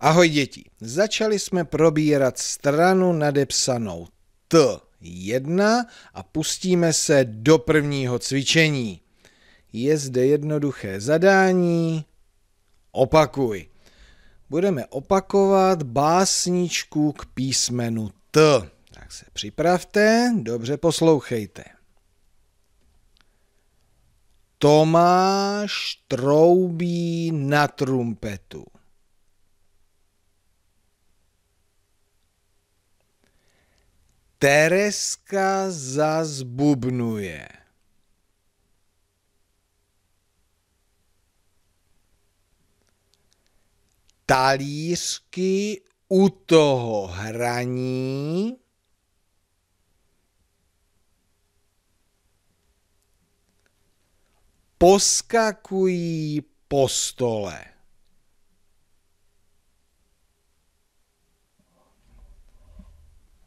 Ahoj děti, začali jsme probírat stranu nadepsanou T1 a pustíme se do prvního cvičení. Je zde jednoduché zadání. Opakuj. Budeme opakovat básničku k písmenu T. Tak se připravte, dobře poslouchejte. Tomáš troubí na trumpetu. Tereska zazbubnuje. Talířky u toho hraní poskakují po stole.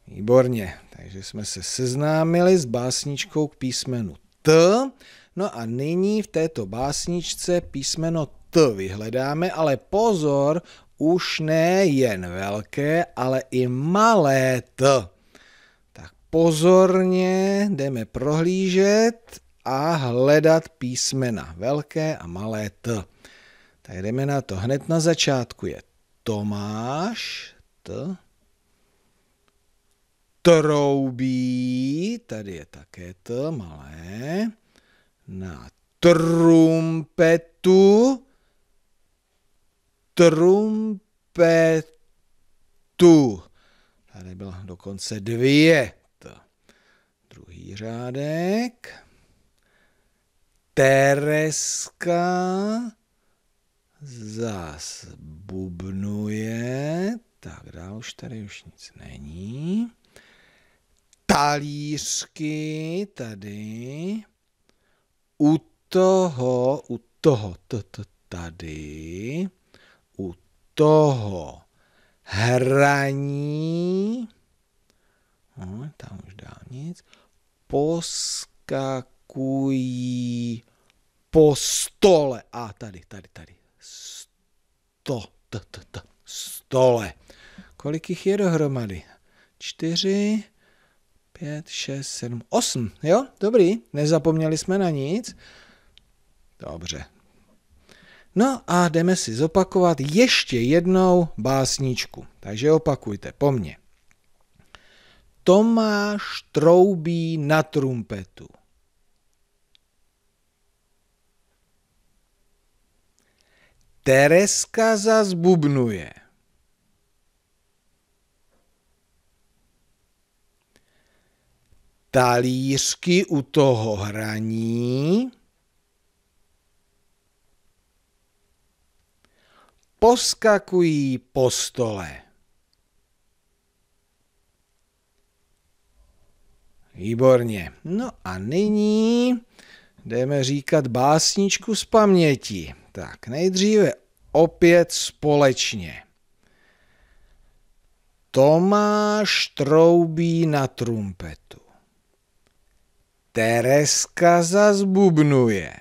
Výborně. Takže jsme se seznámili s básničkou k písmenu T. No a nyní v této básničce písmeno T vyhledáme, ale pozor, už ne jen velké, ale i malé T. Tak pozorně jdeme prohlížet a hledat písmena velké a malé T. Tak jdeme na to. Hned na začátku je Tomáš, T, troubí, tady je také to malé, na trumpetu, trumpetu. Tady byla dokonce dvě. To. Druhý řádek. Tereska zas bubnuje. Tak dál už tady už nic není talířky tady u toho, u toho, to, to, tady, u toho hraní, no, tam už dál nic, poskakují po stole. A tady, tady, tady. Sto, t, t, t, stole. Kolik jich je dohromady? Čtyři, pět, šest, sedm, osm. Jo, dobrý, nezapomněli jsme na nic. Dobře. No a jdeme si zopakovat ještě jednou básničku. Takže opakujte po mně. Tomáš troubí na trumpetu. Tereska zazbubnuje. bubnuje. talířky u toho hraní, poskakují po stole. Výborně. No a nyní jdeme říkat básničku z paměti. Tak nejdříve opět společně. Tomáš troubí na trumpetu. Tereska zazbubnuje.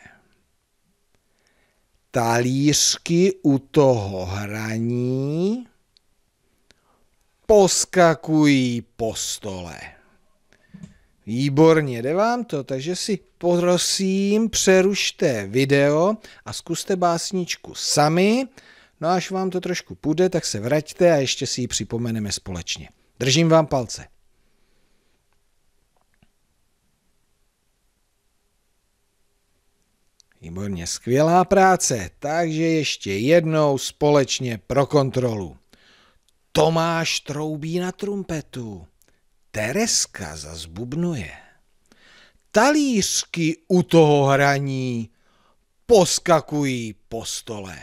Talířky u toho hraní poskakují po stole. Výborně, jde vám to, takže si prosím přerušte video a zkuste básničku sami. No až vám to trošku půjde, tak se vraťte a ještě si ji připomeneme společně. Držím vám palce. Výborně, skvělá práce. Takže ještě jednou společně pro kontrolu. Tomáš troubí na trumpetu. Tereska zazbubnuje. Talířky u toho hraní poskakují po stole.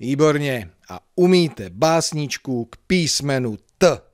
Výborně. A umíte básničku k písmenu T.